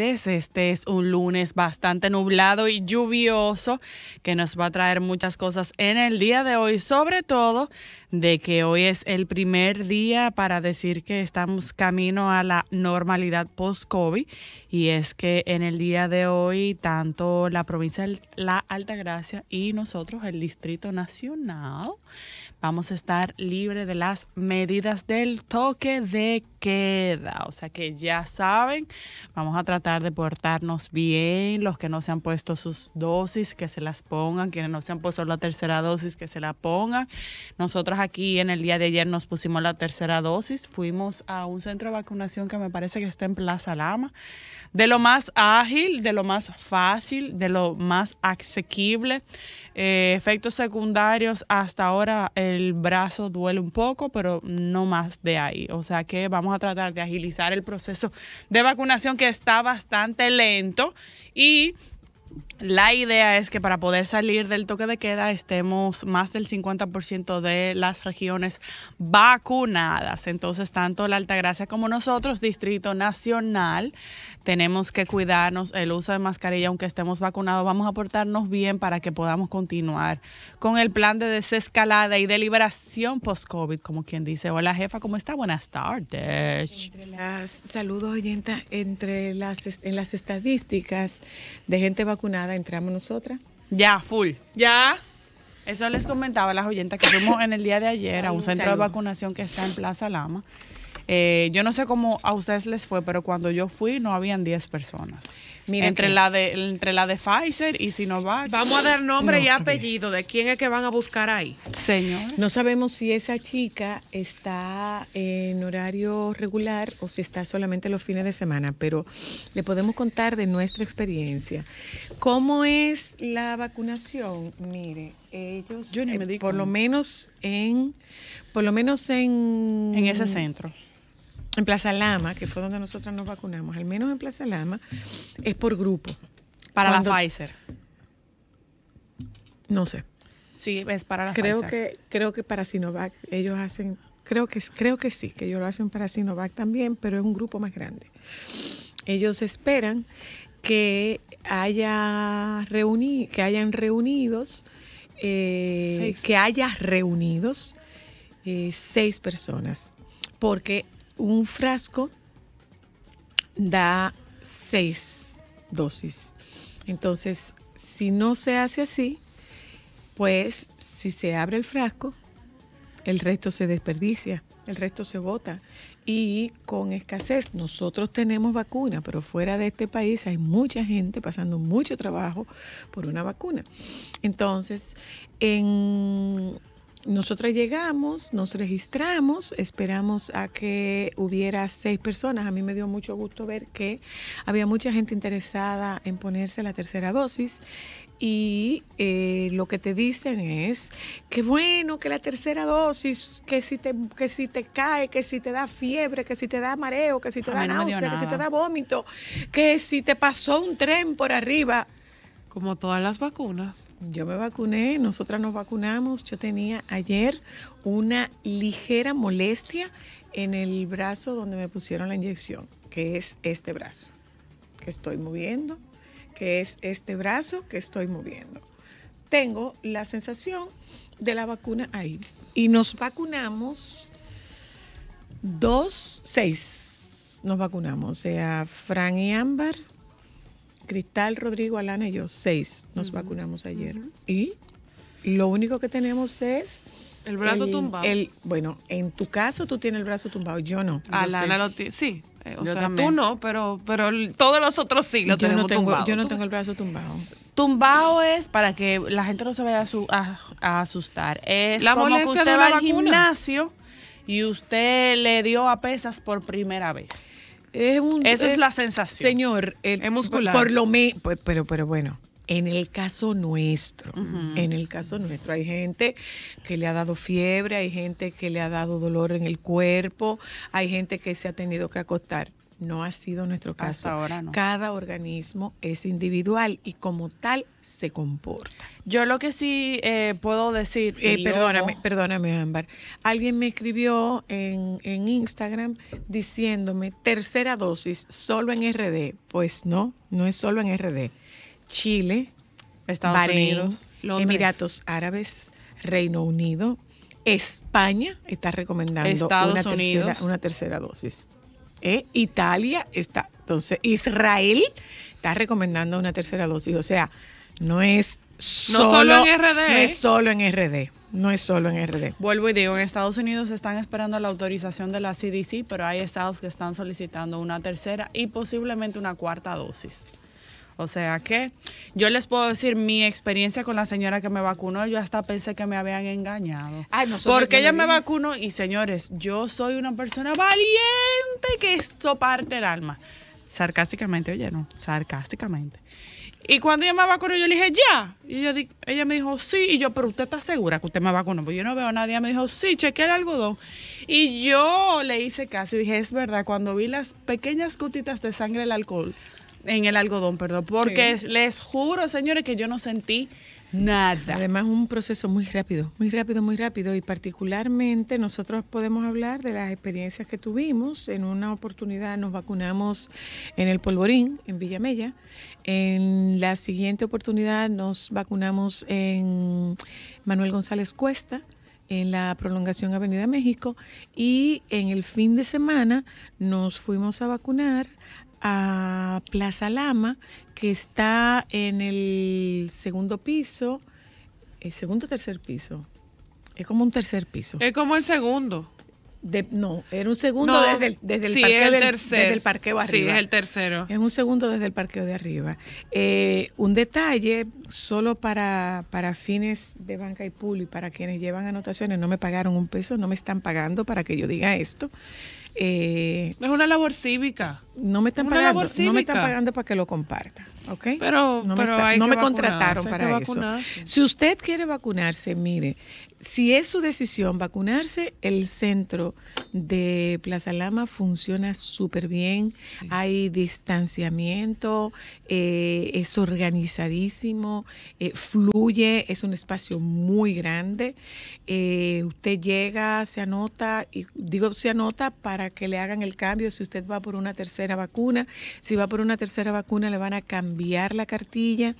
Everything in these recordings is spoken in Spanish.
Este es un lunes bastante nublado y lluvioso que nos va a traer muchas cosas en el día de hoy, sobre todo de que hoy es el primer día para decir que estamos camino a la normalidad post-COVID y es que en el día de hoy tanto la provincia de La Alta Gracia y nosotros, el Distrito Nacional, vamos a estar libre de las medidas del toque de queda. O sea que ya saben, vamos a tratar de portarnos bien. Los que no se han puesto sus dosis, que se las pongan. Quienes no se han puesto la tercera dosis, que se la pongan. Nosotros aquí en el día de ayer nos pusimos la tercera dosis. Fuimos a un centro de vacunación que me parece que está en Plaza Lama. De lo más ágil, de lo más fácil, de lo más asequible. Eh, efectos secundarios, hasta ahora el brazo duele un poco, pero no más de ahí. O sea que vamos a tratar de agilizar el proceso de vacunación que está bastante lento y la idea es que para poder salir del toque de queda estemos más del 50% de las regiones vacunadas. Entonces, tanto la Altagracia como nosotros, Distrito Nacional, tenemos que cuidarnos el uso de mascarilla, aunque estemos vacunados, vamos a portarnos bien para que podamos continuar con el plan de desescalada y de liberación post-COVID, como quien dice. Hola, jefa, ¿cómo está? Buenas tardes. saludos, oyenta, entre las, en las estadísticas de gente vacunada entramos nosotras. Ya, full. Ya. Eso les comentaba las oyentas que fuimos en el día de ayer a un centro de vacunación que está en Plaza Lama. Eh, yo no sé cómo a ustedes les fue, pero cuando yo fui no habían 10 personas entre la de entre la de Pfizer y Sinovac. Vamos a dar nombre y apellido de quién es que van a buscar ahí. Señor. No sabemos si esa chica está en horario regular o si está solamente los fines de semana, pero le podemos contar de nuestra experiencia. ¿Cómo es la vacunación? Mire, ellos eh, por lo menos en por lo menos en en ese centro en Plaza Lama, que fue donde nosotras nos vacunamos, al menos en Plaza Lama, es por grupo. Para la Pfizer. No sé. Sí, es para la creo Pfizer. Que, creo que para Sinovac ellos hacen, creo que, creo que sí, que ellos lo hacen para Sinovac también, pero es un grupo más grande. Ellos esperan que haya reuni que hayan reunidos, eh, que haya reunidos eh, seis personas, porque un frasco da seis dosis. Entonces, si no se hace así, pues si se abre el frasco, el resto se desperdicia, el resto se bota. Y con escasez, nosotros tenemos vacuna, pero fuera de este país hay mucha gente pasando mucho trabajo por una vacuna. Entonces, en nosotras llegamos, nos registramos, esperamos a que hubiera seis personas. A mí me dio mucho gusto ver que había mucha gente interesada en ponerse la tercera dosis y eh, lo que te dicen es que bueno, que la tercera dosis, que si te, que si te cae, que si te da fiebre, que si te da mareo, que si te da náusea, que si te da vómito, que si te pasó un tren por arriba. Como todas las vacunas. Yo me vacuné, nosotras nos vacunamos. Yo tenía ayer una ligera molestia en el brazo donde me pusieron la inyección, que es este brazo que estoy moviendo, que es este brazo que estoy moviendo. Tengo la sensación de la vacuna ahí. Y nos vacunamos dos, seis, nos vacunamos, o sea, Fran y Ámbar, Cristal, Rodrigo, Alana y yo, seis nos vacunamos ayer. Y lo único que tenemos es... El brazo tumbado. El, bueno, en tu caso tú tienes el brazo tumbado, yo no. Alana lo tiene, sí. Eh, o sea, tú no, pero, pero todos los otros sí lo yo no tengo, tumbado. Yo no tengo el brazo tumbado. Tumbado es para que la gente no se vaya a, asustar. Es la como que usted va al gimnasio y usted le dio a pesas por primera vez. Es Esa es, la sensación. Señor, muscular. Por lo menos, pero, pero bueno, en el caso nuestro, en el caso nuestro, hay gente que le ha dado fiebre, hay gente que le ha dado dolor en el cuerpo, hay gente que se ha tenido que acostar. No ha sido nuestro caso. ahora no. Cada organismo es individual y como tal se comporta. Yo lo que sí eh, puedo decir... Eh, perdóname, perdóname Ámbar. Alguien me escribió en, Instagram diciéndome tercera dosis solo en RD. Pues no, no es solo en RD. Chile, Estados Unidos, Emiratos Árabes, Reino Unido, España está recomendando una, una tercera dosis. Italia está, entonces Israel está recomendando una tercera dosis, o sea, no es solo, solo en RD. ¿eh? No es solo en RD. No es solo en RD. Vuelvo y digo, en Estados Unidos están esperando la autorización de la CDC, pero hay estados que están solicitando una tercera y posiblemente una cuarta dosis. O sea que yo les puedo decir mi experiencia con la señora que me vacunó, yo hasta pensé que me habían engañado. porque ella me vacunó y señores, yo soy una persona valiente que esto parte el alma. Sarcásticamente, oye, no, sarcásticamente. Y cuando ella me vacunó, yo le dije, ya. Y ella, me dijo, sí. Y yo, pero usted está segura que usted me vacunó. Pues yo no veo a nadie. me dijo, sí, chequeé el algodón. Y yo le hice caso y dije, es verdad, cuando vi las pequeñas gotitas de sangre del alcohol, en el algodón, perdón, porque les juro, señores, que yo no sentí nada. Además, un proceso muy rápido, muy rápido, muy rápido. Y particularmente nosotros podemos hablar de las experiencias que tuvimos. En una oportunidad nos vacunamos en el Polvorín, en Villamella. En la siguiente oportunidad nos vacunamos en Manuel González Cuesta en la prolongación Avenida México y en el fin de semana nos fuimos a vacunar a Plaza Lama, que está en el segundo piso, el segundo tercer piso. Es como un tercer piso. Es como el segundo. no, era un segundo desde el, desde el parqueo el arriba. Sí, es el tercero. Es un segundo desde el parqueo de arriba. Eh, un detalle, solo para, para fines de banca y pool y para quienes llevan anotaciones, no me pagaron un peso, no me están pagando para que yo diga esto. Eh, es una labor cívica. No me están, pagando, no me están pagando para que lo comparta, Pero no me, contrataron para eso. Si usted quiere vacunarse, mire, si es su decisión vacunarse, el centro de Plaza Lama funciona súper bien. Hay distanciamiento, eh, es organizadísimo, eh, fluye, es un espacio muy grande. Eh, usted llega, se anota, y digo se anota para que le hagan el cambio si usted va por una tercera vacuna. Si va por una tercera vacuna, le van a cambiar la cartilla.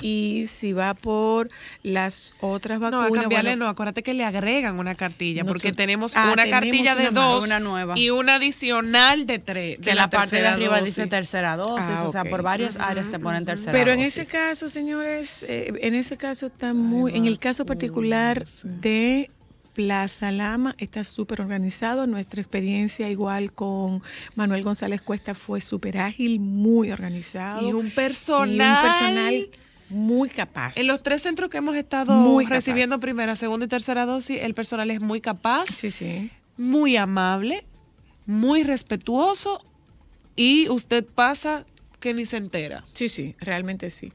Y si va por las otras vacunas. No, a cambiarle, no, a acuérdate que le agregan una cartilla, porque tenemos ah, una cartilla de dos y una adicional de tres. de la, parte de arriba dice tercera dos ah, o sea, por varias áreas te ponen tercera Pero en ese caso, señores, eh, en ese caso está muy, en el caso particular de Plaza Lama está súper organizado. Nuestra experiencia igual con Manuel González Cuesta fue súper ágil, muy organizado. y un personal muy capaz. En los tres centros que hemos estado recibiendo primera, segunda y tercera dosis, el personal es muy capaz, sí, sí. muy amable, muy respetuoso y usted pasa que ni se entera. Sí, sí, realmente sí.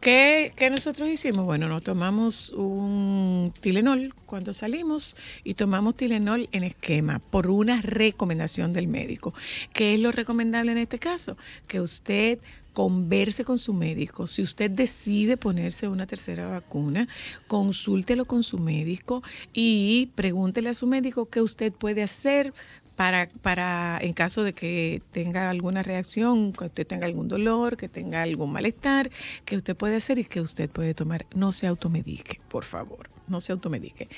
¿Qué, ¿Qué, nosotros hicimos? Bueno, nos tomamos un Tilenol cuando salimos y tomamos Tilenol en esquema por una recomendación del médico. ¿Qué es lo recomendable en este caso? Que usted converse con su médico. Si usted decide ponerse una tercera vacuna, consúltelo con su médico y pregúntele a su médico qué usted puede hacer para, para en caso de que tenga alguna reacción, que usted tenga algún dolor, que tenga algún malestar, qué usted puede hacer y qué usted puede tomar. No se automedique, por favor, no se automedique.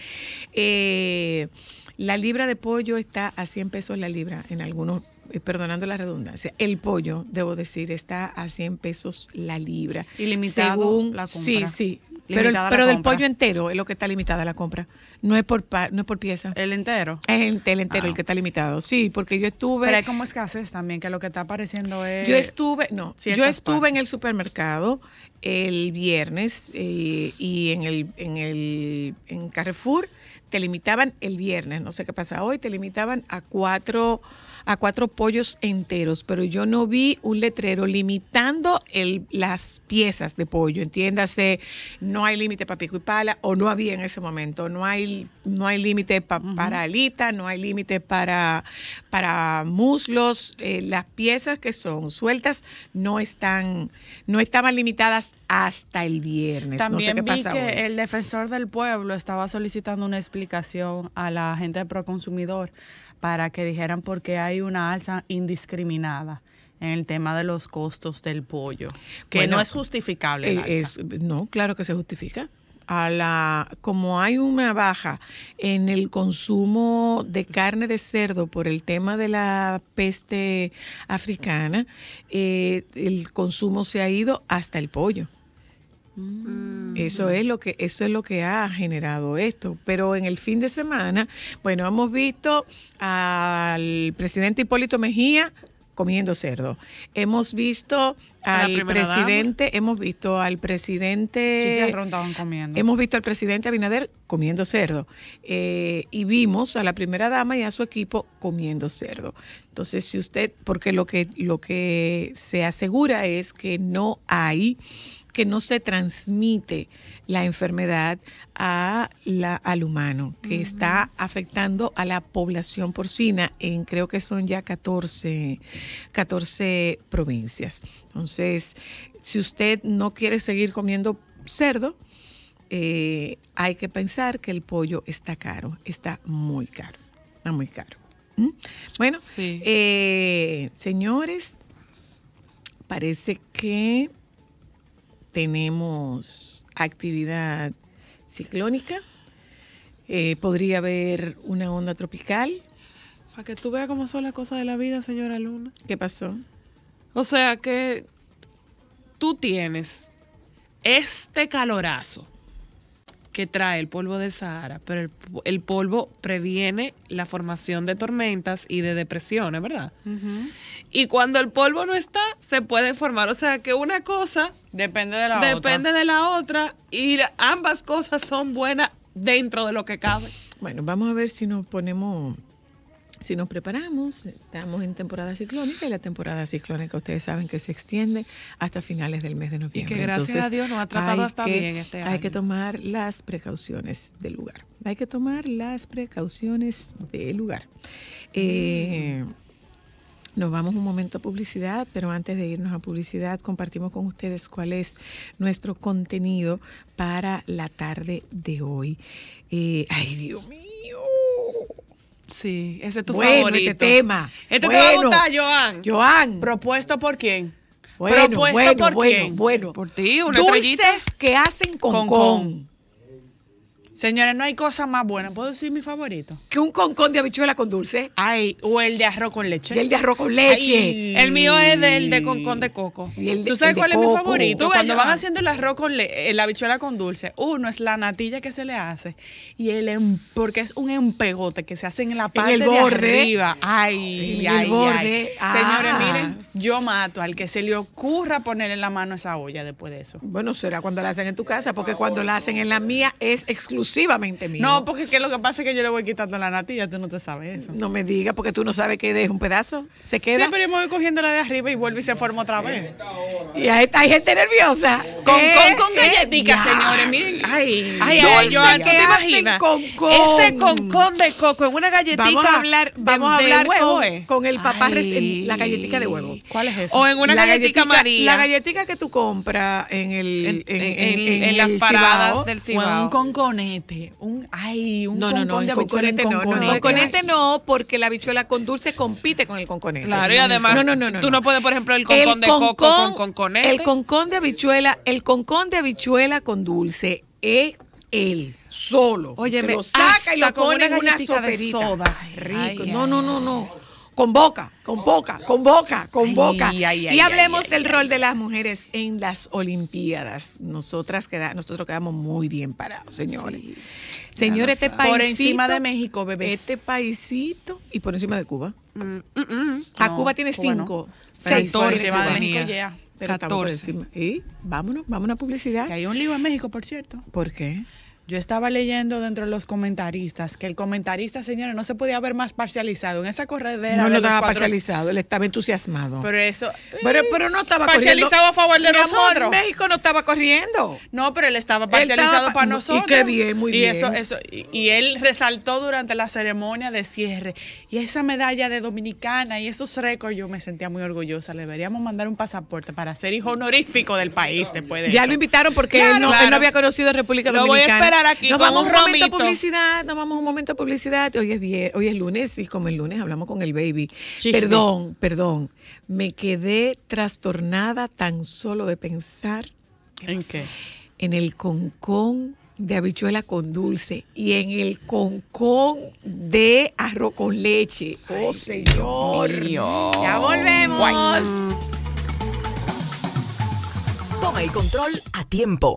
Eh, la libra de pollo está a 100 pesos la libra en algunos eh, perdonando la redundancia, el pollo, debo decir, está a 100 pesos la libra. Y limitado según, la compra. Sí, sí. pero, del pollo entero es lo que está limitada la compra. No es por no es por pieza. ¿El entero? Es el, entero el ah. que está limitado. Sí, porque yo estuve. Pero hay como escasez también, que lo que está apareciendo es. Yo estuve, no, yo estuve en el supermercado el viernes eh, y en el, en el en Carrefour te limitaban el viernes, no sé qué pasa hoy, te limitaban a cuatro a cuatro pollos enteros, pero yo no vi un letrero limitando el, las piezas de pollo. Entiéndase, no hay límite para pico y pala, o no había en ese momento, no hay, no hay límite para alita, no hay límite para, para muslos. Eh, las piezas que son sueltas no están, no estaban limitadas hasta el viernes. También no sé qué vi que el defensor del pueblo estaba solicitando una explicación a la gente de Proconsumidor para que dijeran por qué hay una alza indiscriminada en el tema de los costos del pollo, que no es justificable. Eh, no, claro que se justifica. A la, como hay una baja en el consumo de carne de cerdo por el tema de la peste africana, eh, el consumo se ha ido hasta el pollo. Mm. Eso es lo que eso es lo que ha generado esto, pero en el fin de semana, bueno, hemos visto al presidente Hipólito Mejía comiendo cerdo. Hemos visto al presidente, hemos visto al presidente. Comiendo. Hemos visto al presidente Abinader comiendo cerdo. Eh, y vimos a la primera dama y a su equipo comiendo cerdo. Entonces, si usted, porque lo que, lo que se asegura es que no hay que no se transmite la enfermedad a la, al humano, que está afectando a la población porcina en creo que son ya 14, provincias. Entonces, si usted no quiere seguir comiendo cerdo, eh, hay que pensar que el pollo está caro, está muy caro, está muy caro. ¿Mm? Bueno, eh, señores, parece que tenemos actividad ciclónica, eh, podría haber una onda tropical. Para que tú veas cómo son las cosas de la vida, señora Luna. ¿Qué pasó? O sea que tú tienes este calorazo que trae el polvo del Sahara, pero el, polvo previene la formación de tormentas y de depresiones, ¿verdad? Y cuando el polvo no está, se puede formar. O sea que una cosa depende de la, depende De la otra y ambas cosas son buenas dentro de lo que cabe. Bueno, vamos a ver si nos ponemos si nos preparamos, estamos en temporada ciclónica y la temporada ciclónica ustedes saben que se extiende hasta finales del mes de noviembre. Y que gracias a Dios nos ha tratado hasta bien este año. Hay que tomar las precauciones del lugar. Hay que tomar las precauciones del lugar. Mm. Eh, nos vamos un momento a publicidad, pero antes de irnos a publicidad compartimos con ustedes cuál es nuestro contenido para la tarde de hoy. Eh, ay, Dios mío Sí, ese es tu bueno, favorito. Este tema. bueno, te Joan. Joan. ¿Propuesto por quién? Bueno, ¿Propuesto bueno, por bueno, quién? Bueno, Por ti, una Dulces estrellita? que hacen con. con. Señores, no hay cosa más buena. ¿Puedo decir mi favorito? Que un concón de habichuela con dulce. Ay, o el de arroz con leche. Y el de arroz con leche. el mío es del de concón de coco. ¿Tú sabes cuál es mi favorito? Cuando van haciendo el arroz con leche, eh, la habichuela con dulce, uno es la natilla que se le hace y el em, porque es un empegote que se hace en la parte de arriba. Ay, ay, el ay. Señores, ah. miren, yo mato al que se le ocurra poner en la mano esa olla después de eso. Bueno, será cuando la hacen en tu casa, porque cuando la hacen en la mía es exclusiva exclusivamente mío. No, porque que lo que pasa es que yo le voy quitando la natilla, tú no te sabes eso. No me digas, porque tú no sabes que es un pedazo. Se queda. Sí, pero yo me voy cogiendo la de arriba y vuelve y se forma otra vez. Y ahí está, hay gente nerviosa. Con, con, con galletitas, señores. Miren. Ay, ay, ay yo ¿qué te imaginas? Con, con. Ese con, de coco en una galletita. Vamos a hablar, vamos huevo, ¿eh? con, el papá, la galletita de huevo. ¿Cuál es eso? O en una la galletita, La galletita que tú compras en el en, en, las paradas del Cibao. O un un, ay, un no, concón no, no, de conconete No, no, porque la habichuela con dulce compite con el conconete. Claro, y además no, no, no, tú no puedes, por ejemplo, el concón de coco con conconete. El concón de habichuela, el concón de con dulce es él solo. Oye, lo saca y lo pone en una soperita. Rico. no, no, no, no convoca, convoca, convoca, convoca. Boca, con Boca. y hablemos del rol de las mujeres en las Olimpiadas. Nosotras nosotros quedamos muy bien parados, señores. señores, este país. Por encima de México, bebé. Este paisito y por encima de Cuba. Mm, mm, mm. A Cuba tiene cinco. No. Seis. Pero por ¿Y? ¿Eh? Vámonos, vámonos a publicidad. Que hay un lío en México, por cierto. ¿Por qué? Yo estaba leyendo dentro de los comentaristas que el comentarista, señores, no se podía haber más parcializado. En esa corredera. No lo estaba parcializado, él estaba entusiasmado. Pero eso. Pero, no estaba parcializado a favor de nosotros. México no estaba corriendo. No, pero él estaba parcializado para nosotros. Y qué bien, muy Eso, eso, y, él resaltó durante la ceremonia de cierre. Y esa medalla de Dominicana y esos récords, yo me sentía muy orgullosa. Le deberíamos mandar un pasaporte para ser hijo honorífico del país después de Ya lo invitaron porque él, no, había conocido República Dominicana nos vamos un momento a publicidad, nos vamos un momento de publicidad. Hoy es lunes y como el lunes hablamos con el baby. Perdón, perdón. Me quedé trastornada tan solo de pensar en qué? En el concón de habichuela con dulce y en el concón de arroz con leche. oh, señor. Ya volvemos. Toma el control a tiempo.